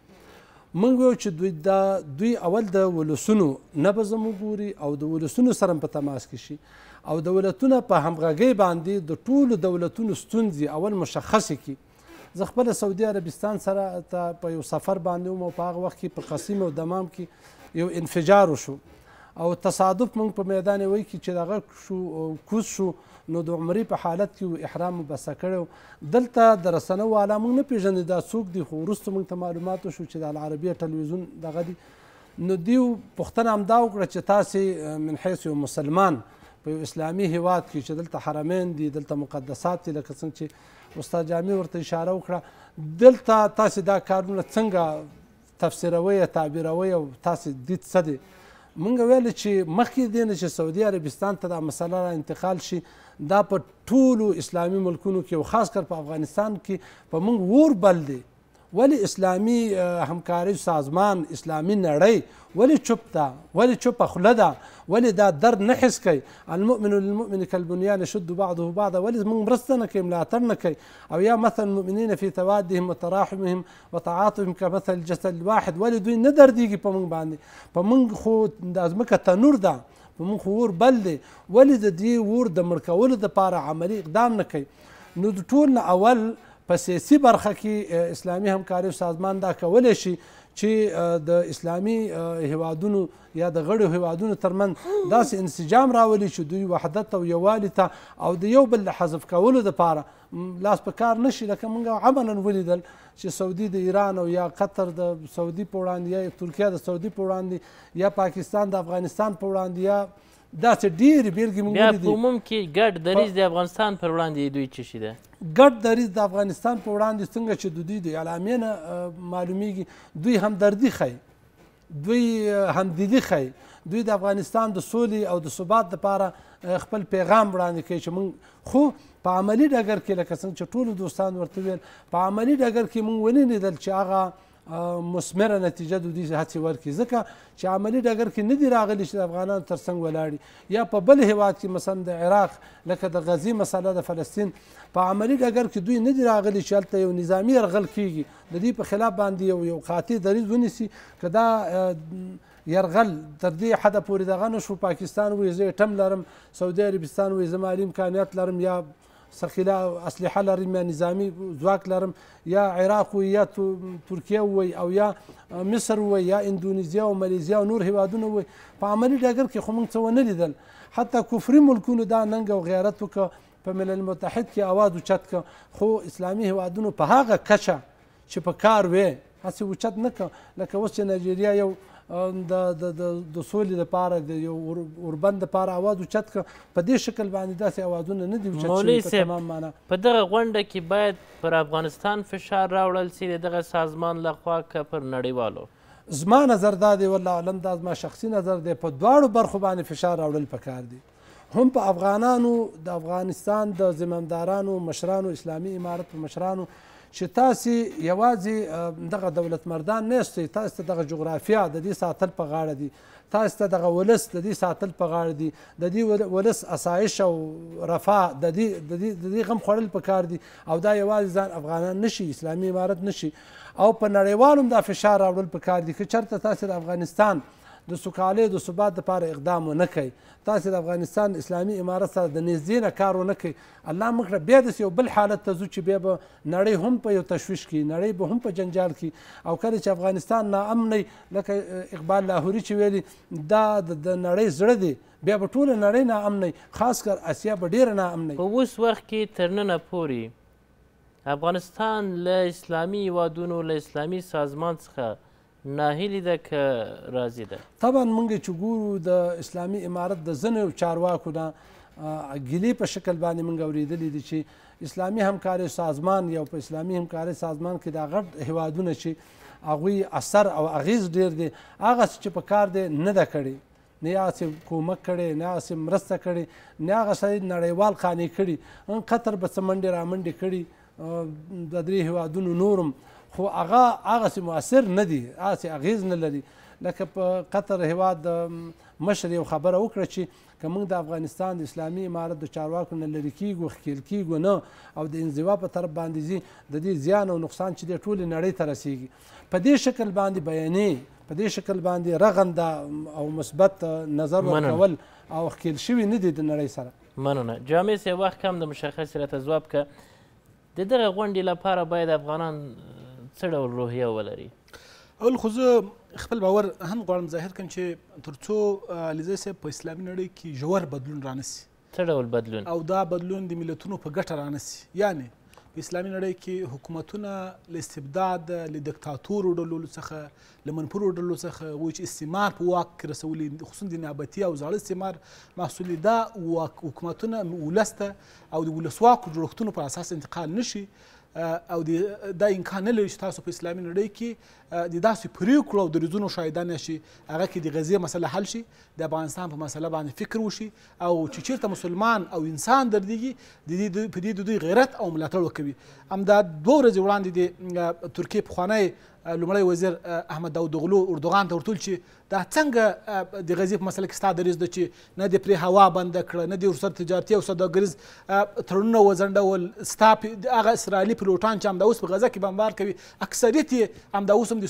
موږ ویو چې دوی دا دوی اول د ولسونو نبض وګوري او د ولسونو سره په تماس کې شي او دولتونه په همغږۍ باندې د ټولو دولتونو ستونزې اول مشخص کړي زه خپل سعودي عربستان سره ته په یو سفر باندې وم او په هغه وخت کې په قسیم او دمام کې یو انفجار وشو او تصادف موږ په میدان وای کې چې دغه شو کوز شو نو د عمرې په حالت کې احرام بسه کړو دلته د رسنه والا موږ نه پیژنې دا څوک دی خو وروسته موږ ته معلومات شو چې د العربیه ټلویزیون دغه دی نو دیو پوښتنه همدا وکړه چې تاسې من حیث یو مسلمان په یو اسلامي هیواد کې چې دلته حرمین دي دلته مقدسات دي لکه څنګه چې استاد جامع ورته اشاره وکړه دلته تاسې دا کارونه څنګه تفسیروي تعبیروي او تاسې دید څه دی موږ ویل چې مخکې دینه چې سعودي عربستان ته دا مسله را انتقال شي دا په ټولو اسلامي ملکونو کې او خاص کر په افغانستان کې په موږ ور بل دی ولې اسلامي همکاري سازمان اسلامي نړۍ ولې چوپ ده ولې چوپه خوله ده ولې دا درد نه حس کوي المؤمن للمؤمن كالبنيان يشد بعضه بعضا ولې موږ مرسته نه کوي ملاتړ نه کوي او یا مثلا المؤمنین فی توادهم وتراحمهم وتعاطفهم كمثل الجسد الواحد ولې دوی نه دردیږي په موږ باندې په موږ خو د ازمکه تنور ده په مونږ ور بل دی ولې د دې ور د مړ کولو دپاره عملي اقدام نه کوي نو د ټول نه اول په سیاسي برخه کې اسلامي همکاري سازمان دا کولی شي چې د اسلامي هیوادونو یا د غړو هیوادونو ترمن داسې انسجام راولي چې دوی وحدت او یووالي ته او د یو بل حذف کولو دپاره لاس په کار نشي لکه موږ عملا ولیدل چې سعودي د ایران او یا قطر د سعودي په وړاندې یا ترکیه د سعودي په وړاندې یا پاکستان د افغانستان په وړاندې یا داسې ډېرې بېلګې موږ ولیدې په عموم کې ګډ دریز د افغانستان پر وړاندې دوی څه شي ده ګډ دریز د افغانستان په وړاندې څنګه چې د دوی د اعلامیې نه معلومیږي دوی همدردي ښیي دوی همدلي ښیي دوی د افغانستان د سولې او د ثبات لپاره خپل پیغام وړاندې کوي چې موږ خو په عملی ډګر کې لکه څنګه چې ټول دوستان ورته ویل په عملی ډګر کې مونږ ونه لیدل چې هغه مسمره نتیجه د دې هڅې ورکړي ځکه چې عملی ډګر کې نه دي راغلي چې افغانان تر څنګ ولاړي یا په بل هیواد کې مثلا د عراق لکه د غزي مسله د فلسطین په عملی ډګر کې دوی نه دي راغلي چې هلته یو نظامی یرغل کیږي د دې په خلاف باندې یو یو قاطع دریځ ونیسي که دا یرغل تر دې حده پورې دغه نه شو پاکستان وایي زه ټم لرم سعودي عربستان وایي زما امکانیات لرم یا سەرخیلا ئەسلیح لە ڕیمە نظامی زواک لەرم یا عێراق و یا تورکیا وی ئەو یا میسر وی یا ئندونیزیا و مەلیزیا و نور هیوادونەوەی پامەلی دەگەر کی خمونچەوە نەلیدن حتا کوفری ملکونو دا نەنگە و غیرەت وکە په ملل متحد کې اواز اوچت ک خو اسلامي هوادونو په هغه کچه چې په کار وې هڅه اوچت نه ک لکه اوس چې نایجیریا یو د د د سولې لپاره د یو اوربند لپاره اواز اوچت په دې شکل باندې داسې اوازونه نه دي اوچت شوي تمام معنا په دغه غونډه کې باید پر افغانستان فشار راوړل سي دغه سازمان لخوا که پر نړیوالو زما نظر دا دی والله علم دا زما شخصي نظر دی په دواړو برخو باندې فشار راوړل پکار دی هم په افغانانو د افغانستان د زمامدارانو مشرانو اسلامي امارت په مشرانو چې تاسو یوازې دغه دولت مردان نشته تاسو ته دغه جغرافیا د دې ساتل په غاړه دي تاسو ته دغه ولس د دې ساتل په غاړه دي د دې ولس اسایش او رفاه د دې د دې غم خوړل په کار دي او دا یوازې ځان افغانان نشي اسلامي امارت نشي او په نړیوالو د فشار راوړل په کار دي چې چرته تاسو د افغانستان د سوکالۍ د ثبات لپاره اقدام ونه کوي تاسې د افغانستان اسلامي امارت سره د نږدې نه کار ونه کوي الله مکړه بیا داسې یو بل حالت ته ځو چې بیا به نړۍ هم په یو تشویش کې نړۍ به هم په جنجال کې او کله چې افغانستان ناامنی لکه اقبال لاهوري چې ویلي دا د نړۍ زړه دی بیا به ټوله نړۍ ناامنی خاص کر اسیا به ډېره ناامنی په اوس وخت کې تر ننه پورې افغانستان له اسلامي هیوادونو له اسلامي سازمان څخه ناهیلي ده که راضي ده طبعا موږ چې ګورو د اسلامي امارت د ځینو چارواکو نه ګیلې په شکل باندې موږ اورېدلي دي چې اسلامي همکارۍ سازمان یو په اسلامي همکارۍ سازمان کې دا غټ هیوادونه چې هغوی اثر او اغیز ډیر دی هغه څه چې په کار دی نه ده کړی نه هغه کومک کړی نه هغه مرسته کړی نه هغه سړی نړیوال قانع کړي قطر به څه منډې رامنډې کړي د درې هیوادونو نورم خو هغه هغسې مؤثر نه دي هغسې اغیز نه لري لکه په قطر هیواد مشر یو خبره وکړه چې که موږ د افغانستان د اسلامي امارت د چارواکو نه لرې کیږو ښکیل کیږو نه او د انزوا په طرف باندې ځي د دې زیان او نقصان چې دی ټولې نړۍ ته رسیږي په دې شکل باندې بیانې په دې شکل باندې رغنده او مثبت نظر ورکول او ښکیل شوي نه دي د نړۍ سره مننه جامع صاحب وخت کم د مشخص راته ځواب که د دغه غونډې لپاره باید افغانان څه ډول روحیه ولري اول خو زه خپل باور هم غواړم ظاهر کړم چې تر څو علیزی صاحب په اسلامي نړۍ کې ژور بدلون رانسي څه ډول بدلون او دا بدلون د ملتونو په ګټه رانسي یعنی په اسلامي نړۍ کې حکومتونه له استبداد له دیکتاتور ډلو څخه له منفور ډلو څخه وایي چې استعمار په واک کې رسولې خصوصا د نیابتي او زاړه استعمار محصول دا حکومتونه ولسته او د ولسواکو جوړښتونو پر اساس انتقال نشي او دا امکان نه لري چې تاسو په اسلامي نړۍ کې د داسې پریکړو او دریځونو شاهدان شي هغه کې د غزې مسله حل شي د افغانستان په مسله باندې فکر وشي او چې چیرته مسلمان او انسان دردېږي د دې په دې دوی غیرت او ملاتړ وکوي همدا دوه ورځې وړاندې د ترکیې پخوانی لومړی وزیر احمد داود غلو اردوغان ته ورتول چې دا څنګه د غزې په مسله کې ستا دریځ ده چې نه دې پرې هوا بنده کړه نه دې ورسره تجارتي او سوداګریز تړونونه وځنډول ستا هغه اسرائیلي پیلوټان چې همدا اوس په غزه کې بمبار کوي اکثریت یې همدا اوس هم د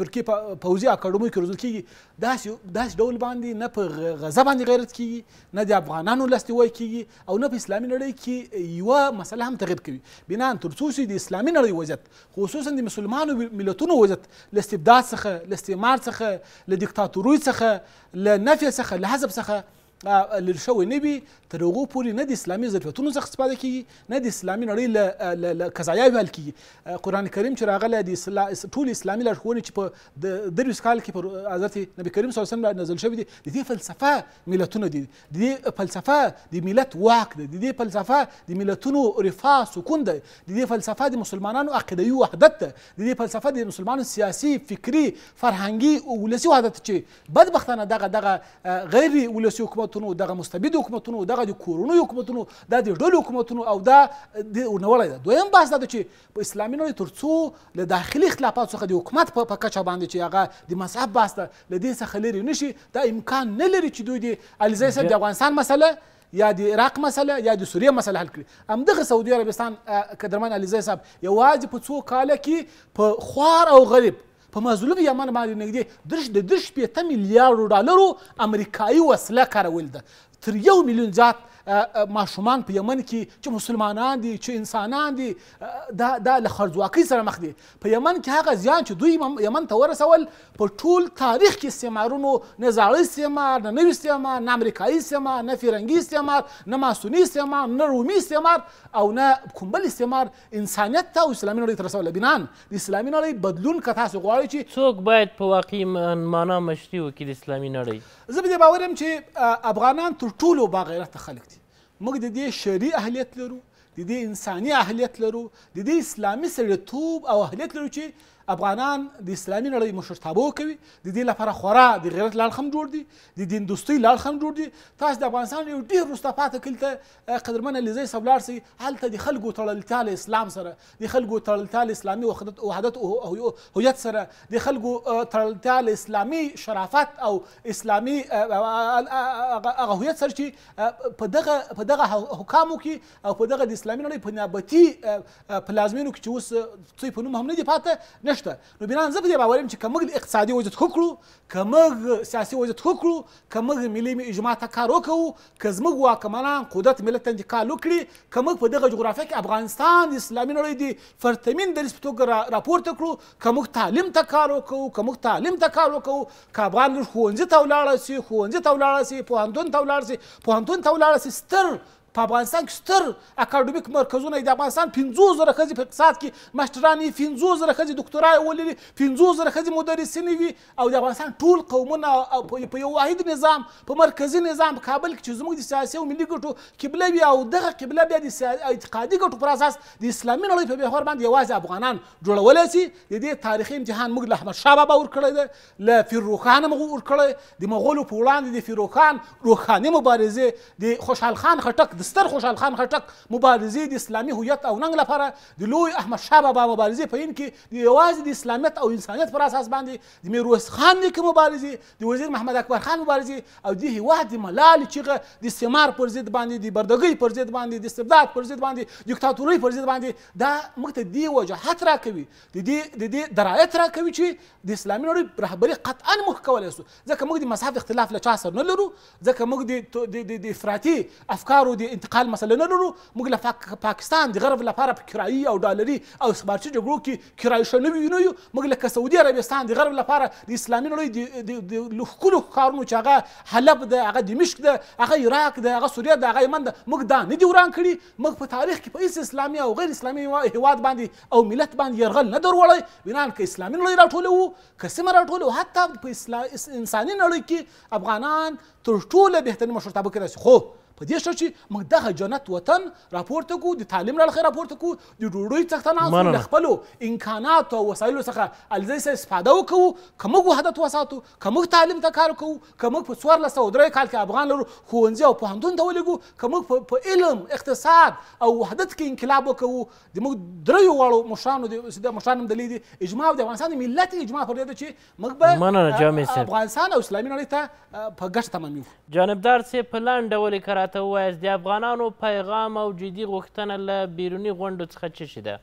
ترکیې په پوځي اکاډمۍ کې روزل کېږي داسې داسې ډول باندې نه په غزه باندې غیرت کېږي نه د افغانانو لاسنیوی کېږي او نه په اسلامي نړۍ کې یوه مسله هم تغیب کوي بنا تر څو چې د اسلامي نړۍ وضعیت خصوصا د مسلمانو ملتونو تنوزت لاستبداد سخه لاستعمار سخه لديكتاتوري سخه لنفي سخه لحزب سخه لری شوی نه وي تر هغو پورې نه د اسلامي ظرفیتونو څخه استفاده کیږي نه د اسلامي نړۍ له قضایاوې حل کیږي قرآن کریم چې راغلی د ټول اسلامي لارښوونې چې په د درویشت کال کې پر حضرت نبي کریم صلی الله علیه وسلم نازل شوي دي د دې فلسفه ملتونه دي د دې فلسفه د ملت واک دی د دې فلسفه د ملتونو رفاه سکون دی د دې فلسفه د مسلمانانو عقیدوي وحدت ده د دې فلسفه د مسلمانو سیاسي فکري فرهنګي او ولسي وحدت چې بدبختانه دغه دغه غیر ولسي حکومت حکومتونو دغه مستبد حکومتونو دغه د کورونو حکومتونو دا د ډول حکومتونو او دا ونولای ده دویم بحث دا چې په اسلامي نړۍ ترڅو له داخلي اختلافات څخه د حکومت په کچه باندې چې هغه د مذهب بحث ده له دې څخه لرې نشي دا امکان نه لري چې دوی د علیزی صاحب د افغانستان مسله یا د عراق مسله یا د سوریه مسله حل کړي همدغه سعودي عربستان قدرمن علیزی صاحب یوازې په څو کاله کې په خوار او غریب په مظلوم یمن باندې نږدې درش د درش پېته میلیارډو ډالرو امریکایي وسله کارول ده تر یو میلیون زیات ماشومان په یمن کې چې مسلمانان دي چې انسانان دي دا دا له خرځواکۍ سره مخ دي په یمن کې هغه زیان چې دوی یمن ته ورسول په ټول تاریخ کې استعمارونو نه زاړه استعمار نه نوي استعمار نه امریکایي استعمار نه فرنګي استعمار نه ماسوني استعمار نه رومي استعمار او نه کوم بل استعمار انسانیت ته او اسلامي نړۍ ته رسوله بنان د اسلامي نړۍ بدلون که تاسو غواړئ چې څوک باید په واقعي معنا مشري وکړي د اسلامي نړۍ زه په دې باور یم چې افغانان تر ټولو باغیرته خلک دي موږ د دې شری اهلیت لرو د دې انساني اهلیت لرو د دې اسلامي سړیتوب او اهلیت لرو چې افغانان د اسلامي نړۍ مشرتابه کوي د دې لپاره خورا د غیرت لال هم جوړ دي د دې اندوستري لال هم جوړ دي تاسو د افغانستان یو ډیر مستفاده کلته قدرمن لیزي سبلار سي هلته د خلکو تړلتال اسلام سره د خلکو تړلتال اسلامي وحدت وحدت او هویت سره د خلکو تړلتال اسلامي شرافت او اسلامي هغه هویت سره چې په دغه په دغه حکامو کې او په دغه د اسلامي نړۍ په نابتي پلازمینو کې چې اوس څه په نوم هم نه دی پاته نش نشته نو بنان زه په دې باور یم چې که موږ اقتصادي وضعیت ښه کړو که موږ سیاسي وضعیت ښه کړو که موږ ملي اجماع ته کار وکړو که زموږ واکمنان قدرت ملت ته انتقال وکړي که موږ په دغه جغرافیه کې افغانستان د اسلامي نړۍ د فرتمین دریځ په توګه راپورته کړو که موږ تعلیم ته کار وکړو که موږ تعلیم ته کار وکړو که افغان ښوونځي ته ولاړه شي ښوونځي ته ولاړه شي پوهنتون ته ولاړه شي پوهنتون ته ولاړه شي ستر په افغانستان کې ستر اکاډمیک مرکزونه د افغانستان 50 زره خزي په اقتصاد کې ماسترانی 50 زره خزي ډاکټرای ولري 50 زره خزي مدرسین وي او د افغانستان ټول قومونه په یو واحد نظام په مرکزی نظام کابل کې چې زموږ د سیاسي او ملي ګټو قبله وي او دغه قبله بیا د اعتقادي ګټو پر اساس د اسلامي نړۍ په محور باندې یوازې افغانان جوړولی سي د دې تاریخي امتحان موږ له احمد شاه بابا ورکړی دی له فیروخان هم ورکړی د مغولو په وړاندې د فیروخان روښاني مبارزې د خوشحال خان خټک د ستر خوشحال خان خټک مبارزې د اسلامي هویت او ننګ لپاره د لوی احمد شاه بابا مبارزې په هند کې یوازې د اسلامیت او انسانیت پر اساس باندې د میرویس خان نیکه مبارزې د وزیر محمد اکبر خان مبارزې او د هېواد د ملالې چیغه د استعمار پر ضد باندې د بردګۍ پر ضد باندې د استبداد پر ضد باندې دیکتاتورۍ پر ضد باندې دا موږ ته دې وجاهت راکوي د دې د دې درایت راکوي چې د اسلامي نړۍ رهبري قطعا موږ کولی سو ځکه موږ د مذهب اختلاف له چا سره نه لرو ځکه موږ د د افراطي افکارو د انتقال مسله نه لرو موږ له پاکستان د غرب لپاره په کرایي او ډالري او استخباراتي جګړو کې کرایي شلوي نه یو موږ لکه سعودي عربستان د غرب لپاره د اسلامي نړۍ د ښکلو ښارونو چې هغه حلب ده هغه دمشق ده هغه عراق ده هغه سوریه ده هغه یمن ده موږ دا نه دي وران کړي موږ په تاریخ کې په هیڅ اسلامي او غیر اسلامي هیواد باندې او ملت باندې یرغل نه دروړی بنان که اسلامي نړۍ راټولو که سیمه راټولو حتی په انساني نړۍ کې افغانان تر ټولو بهترین مشرتابه کې راځي خو په دې شو چې موږ دغه جنت وطن راپورته کو د تعلیم لړخه راپورته کو د ډوډۍ څښتنه اخلو د خپلو امکاناتو او وسایلو څخه الزی سره استفاده وکړو که موږ وحدت وساتو که موږ تعلیم ته کار کوو که موږ په څوارلس سوه درې کال کې افغان لرو ښوونځي او پوهنتون ته ولګو که موږ په علم اقتصاد او وحدت کې انقلاب وکړو د موږ دریو واړو مشرانو د مشرانو دلی دي اجماع د افغانستان د ملت اجماع پر دې چې موږ به افغانستان او اسلامي نړۍ ته په ګټه تمامیو جانبدار سي په لاندې ولې کرات راته ووایاست د افغانانو پیغام او جدي غوښتنه له بیرونی غونډو څخه څه شي ده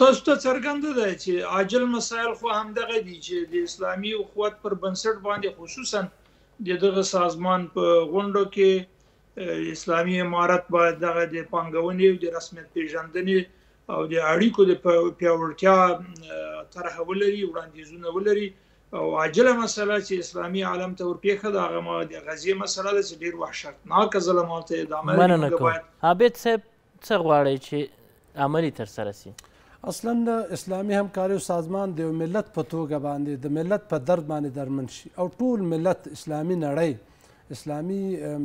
تاسو ته څرګنده ده چې عاجل مسایل خو همدغه دي چې د اسلامي اخوت پر بنسټ باندې خصوصا د دغه سازمان په غونډو کې اسلامي امارت باید دغه د پنګونې او د رسمیت پیژندنې او د اړیکو د پیاوړتیا طرح ولري وړاندیزونه ولري پا او عاجله مسله چې اسلامي عالم ته ورپیخه دا غمه د غزي مسله ده چې ډیر وحشتناک ظلمات ته ادامه مننه کوم عابد صاحب څه غواړي چې عملی تر سره شي اصلا د اسلامي همکاري سازمان د ملت په توګه باندې د ملت په درد باندې درمن شي او ټول ملت اسلامي نړۍ اسلامي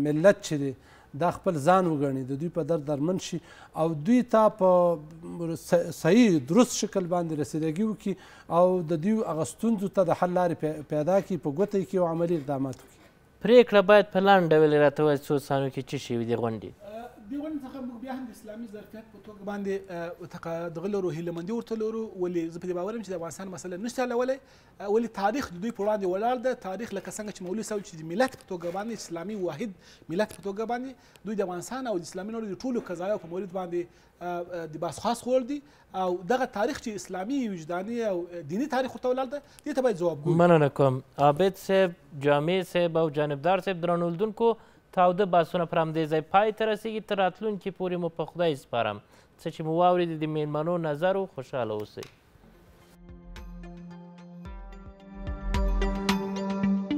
ملت چې دا خپل ځان وګڼي د دوی په درد درمن شي او دوی ته په صحیح درست شکل باندې رسیدګي وکړي او د دوی هغه ستونزو ته د حل لارې پیدا کړي په ګوته کې او عملي اقدامات وکړي پرېکړه باید په لنډ ډول راته ووایي څو ثانیو کې څه شوي دي غونډې دیوان څخه موږ بیا هم د اسلامي ظرفیت په توګه باندې دغه لرو هیلمندي ورته لرو ولې زه په دې باور یم چې د افغانستان مسله نشته لولې ولې تاریخ د دوی په وړاندې ولاړ ده تاریخ لکه څنګه چې مولوي صاحب چې د ملت په توګه باندې اسلامي واحد ملت په توګه باندې دوی د افغانستان او د اسلامي نړۍ ټولو قضایاو په مورد باندې د باس خاص خور دي او دغه تاریخ چې اسلامي وجداني او دینی تاریخ ورته ولاړ ده دې ته باید ځواب ګورو مننه کوم عابد صاحب جامع صاحب او جانبدار صاحب درنولدونکو تاوده باسونه پر همدې ځای پای ته رسیږي تر راتلونکي پورې مو په خدای سپارم څه چې مو واورېدې د میلمنو نظر و خوشحاله اوسئ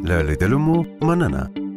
له لیدلو مو مننه